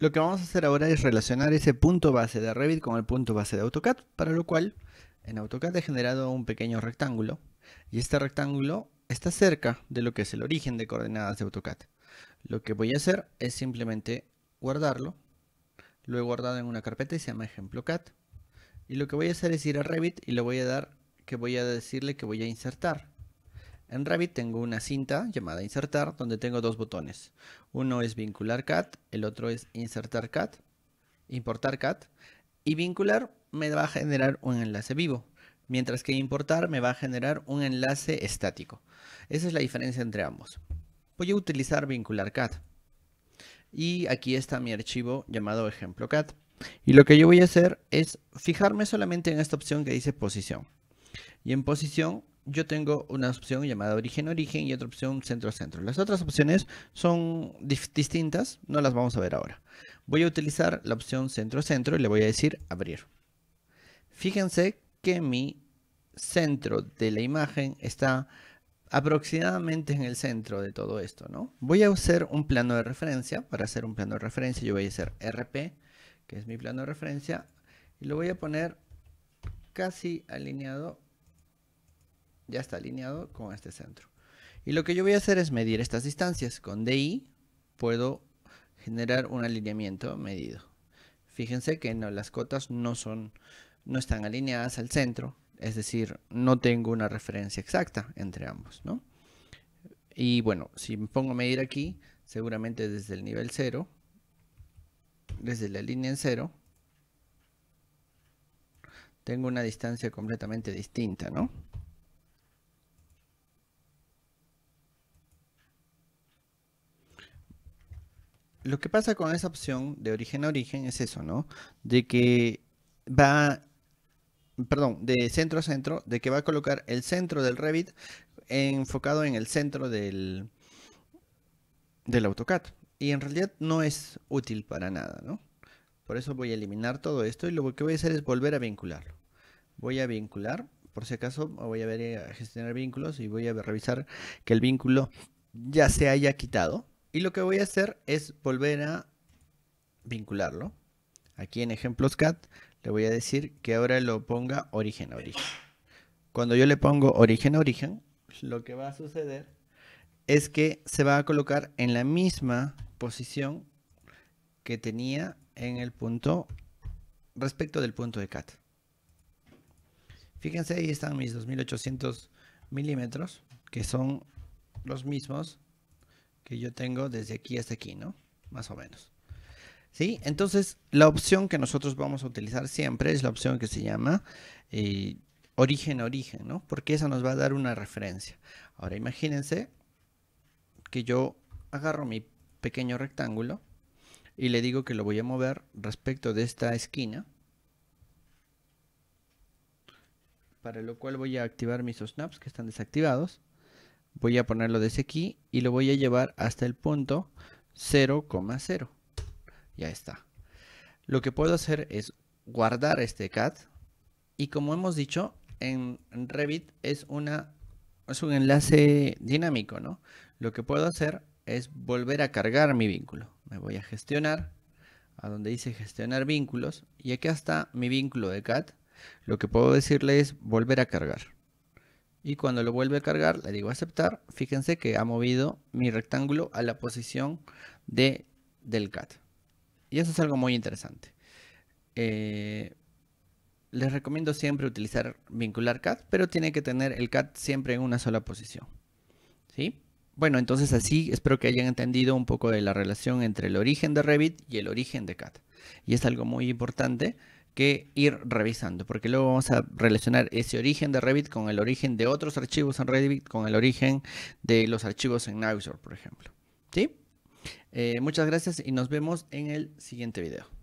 Lo que vamos a hacer ahora es relacionar ese punto base de Revit con el punto base de AutoCAD, para lo cual en AutoCAD he generado un pequeño rectángulo y este rectángulo está cerca de lo que es el origen de coordenadas de AutoCAD. Lo que voy a hacer es simplemente guardarlo, lo he guardado en una carpeta y se llama ejemplo CAD y lo que voy a hacer es ir a Revit y le voy a dar que voy a decirle que voy a insertar en Revit tengo una cinta llamada insertar donde tengo dos botones. Uno es vincular CAT, el otro es insertar CAT, importar CAT y vincular me va a generar un enlace vivo, mientras que importar me va a generar un enlace estático. Esa es la diferencia entre ambos. Voy a utilizar vincular CAT y aquí está mi archivo llamado ejemplo CAT. Y lo que yo voy a hacer es fijarme solamente en esta opción que dice posición. Y en posición yo tengo una opción llamada origen-origen y otra opción centro-centro. Las otras opciones son distintas, no las vamos a ver ahora. Voy a utilizar la opción centro-centro y le voy a decir abrir. Fíjense que mi centro de la imagen está aproximadamente en el centro de todo esto, ¿no? Voy a usar un plano de referencia. Para hacer un plano de referencia yo voy a hacer RP, que es mi plano de referencia, y lo voy a poner casi alineado, ya está alineado con este centro. Y lo que yo voy a hacer es medir estas distancias. Con DI puedo generar un alineamiento medido. Fíjense que no, las cotas no, son, no están alineadas al centro, es decir, no tengo una referencia exacta entre ambos. Y bueno, si me pongo a medir aquí, seguramente desde el nivel 0, desde la línea en 0, tengo una distancia completamente distinta, ¿no? Lo que pasa con esa opción de origen a origen es eso, ¿no? De que va, perdón, de centro a centro, de que va a colocar el centro del Revit enfocado en el centro del, del AutoCAD. Y en realidad no es útil para nada, ¿no? Por eso voy a eliminar todo esto y lo que voy a hacer es volver a vincularlo. Voy a vincular, por si acaso voy a ver eh, a gestionar vínculos y voy a revisar que el vínculo ya se haya quitado. Y lo que voy a hacer es volver a vincularlo. Aquí en ejemplos cat le voy a decir que ahora lo ponga origen a origen. Cuando yo le pongo origen a origen, lo que va a suceder es que se va a colocar en la misma posición que tenía en el punto respecto del punto de cat. Fíjense, ahí están mis 2800 milímetros, que son los mismos que yo tengo desde aquí hasta aquí, ¿no? Más o menos. ¿Sí? Entonces, la opción que nosotros vamos a utilizar siempre es la opción que se llama eh, origen origen-origen, ¿no? Porque esa nos va a dar una referencia. Ahora, imagínense que yo agarro mi pequeño rectángulo y le digo que lo voy a mover respecto de esta esquina para lo cual voy a activar mis snaps que están desactivados voy a ponerlo desde aquí y lo voy a llevar hasta el punto 0,0 ya está lo que puedo hacer es guardar este cat y como hemos dicho en Revit es una es un enlace dinámico no lo que puedo hacer es volver a cargar mi vínculo me voy a gestionar, a donde dice gestionar vínculos, y aquí hasta mi vínculo de cat. Lo que puedo decirle es volver a cargar. Y cuando lo vuelve a cargar, le digo aceptar. Fíjense que ha movido mi rectángulo a la posición de, del cat. Y eso es algo muy interesante. Eh, les recomiendo siempre utilizar vincular cat, pero tiene que tener el cat siempre en una sola posición. ¿Sí? Bueno, entonces así espero que hayan entendido un poco de la relación entre el origen de Revit y el origen de CAD. Y es algo muy importante que ir revisando, porque luego vamos a relacionar ese origen de Revit con el origen de otros archivos en Revit, con el origen de los archivos en Navisor, por ejemplo. ¿Sí? Eh, muchas gracias y nos vemos en el siguiente video.